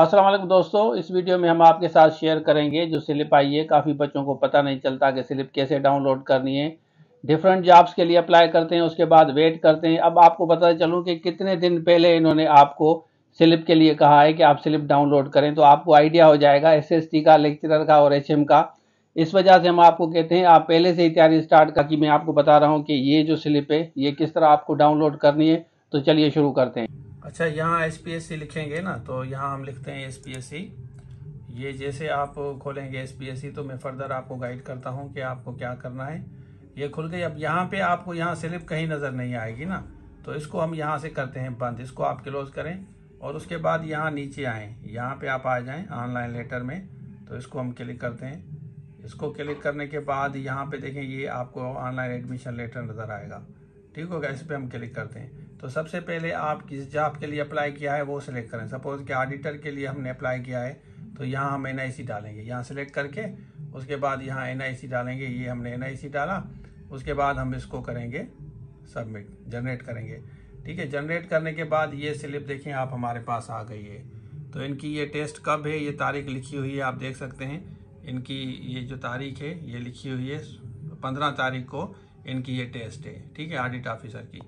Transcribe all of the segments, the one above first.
असलम दोस्तों इस वीडियो में हम आपके साथ शेयर करेंगे जो स्लिप आई है काफ़ी बच्चों को पता नहीं चलता कि स्लिप कैसे डाउनलोड करनी है डिफरेंट जॉब्स के लिए अप्लाई करते हैं उसके बाद वेट करते हैं अब आपको पता चलूँ कि कितने दिन पहले इन्होंने आपको स्लिप के लिए कहा है कि आप स्लिप डाउनलोड करें तो आपको आइडिया हो जाएगा एस का लेक्चरर का और एच का इस वजह से हम आपको कहते हैं आप पहले से ही तैयारी स्टार्ट कर कि मैं आपको बता रहा हूँ कि ये जो स्लिप है ये किस तरह आपको डाउनलोड करनी है तो चलिए शुरू करते हैं अच्छा यहाँ एस पी एस सी लिखेंगे ना तो यहाँ हम लिखते हैं एस पी एस सी ये जैसे आप खोलेंगे एस पी एस सी तो मैं फर्दर आपको गाइड करता हूँ कि आपको क्या करना है ये खुल गई अब यहाँ पे आपको यहाँ स्लिप कहीं नज़र नहीं आएगी ना तो इसको हम यहाँ से करते हैं बंद इसको आप क्लोज करें और उसके बाद यहाँ नीचे आएँ यहाँ पर आप आ जाएँ ऑनलाइन लेटर में तो इसको हम क्लिक करते हैं इसको क्लिक करने के बाद यहाँ पे देखें ये आपको ऑनलाइन एडमिशन लेटर नज़र आएगा ठीक होगा इस पर हम क्लिक करते हैं तो सबसे पहले आप किस जॉब के लिए अप्लाई किया है वो सिलेक्ट करें सपोज कि ऑडिटर के लिए हमने अप्लाई किया है तो यहाँ हम एन डालेंगे यहाँ सेलेक्ट करके उसके बाद यहाँ एन डालेंगे ये हमने एन डाला उसके बाद हम इसको करेंगे सबमिट जनरेट करेंगे ठीक है जनरेट करने के बाद ये स्लिप देखें आप हमारे पास आ गई है तो इनकी ये टेस्ट कब है ये तारीख लिखी हुई है आप देख सकते हैं इनकी ये जो तारीख है ये लिखी हुई है पंद्रह तारीख को इनकी ये टेस्ट है ठीक है ऑडिट ऑफिसर की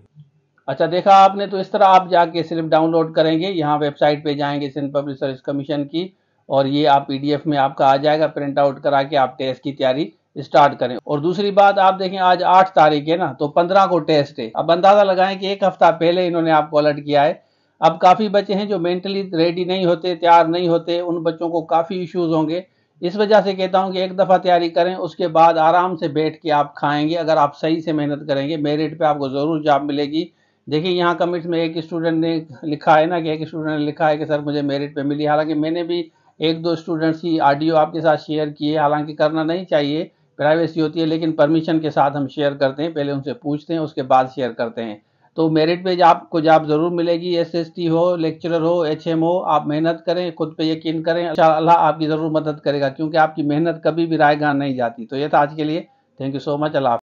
अच्छा देखा आपने तो इस तरह आप जाके स्लिप डाउनलोड करेंगे यहाँ वेबसाइट पे जाएंगे सिंध पब्लिक सर्विस कमीशन की और ये आप पीडीएफ में आपका आ जाएगा प्रिंट आउट करा के आप टेस्ट की तैयारी स्टार्ट करें और दूसरी बात आप देखें आज आठ तारीख है ना तो पंद्रह को टेस्ट है अब अंदाजा लगाएं कि एक हफ्ता पहले इन्होंने आपको अलर्ट किया है अब काफ़ी बच्चे हैं जो मेंटली रेडी नहीं होते तैयार नहीं होते उन बच्चों को काफ़ी इश्यूज होंगे इस वजह से कहता हूं कि एक दफ़ा तैयारी करें उसके बाद आराम से बैठ के आप खाएंगे अगर आप सही से मेहनत करेंगे मेरिट पे आपको ज़रूर जॉब मिलेगी देखिए यहाँ कमेंट्स में एक स्टूडेंट ने लिखा है ना कि एक स्टूडेंट ने लिखा है कि सर मुझे मेरिट पे मिली हालांकि मैंने भी एक दो स्टूडेंट्स की ऑडियो आपके साथ शेयर की है हालांकि करना नहीं चाहिए प्राइवेसी होती है लेकिन परमिशन के साथ हम शेयर करते हैं पहले उनसे पूछते हैं उसके बाद शेयर करते हैं तो मेरिट पे आपको जॉब जरूर मिलेगी एसएसटी हो लेक्चरर हो एम हो आप मेहनत करें खुद पे यकीन करें अल्लाह आपकी ज़रूर मदद करेगा क्योंकि आपकी मेहनत कभी भी रायगा नहीं जाती तो ये था आज के लिए thank you so much Allah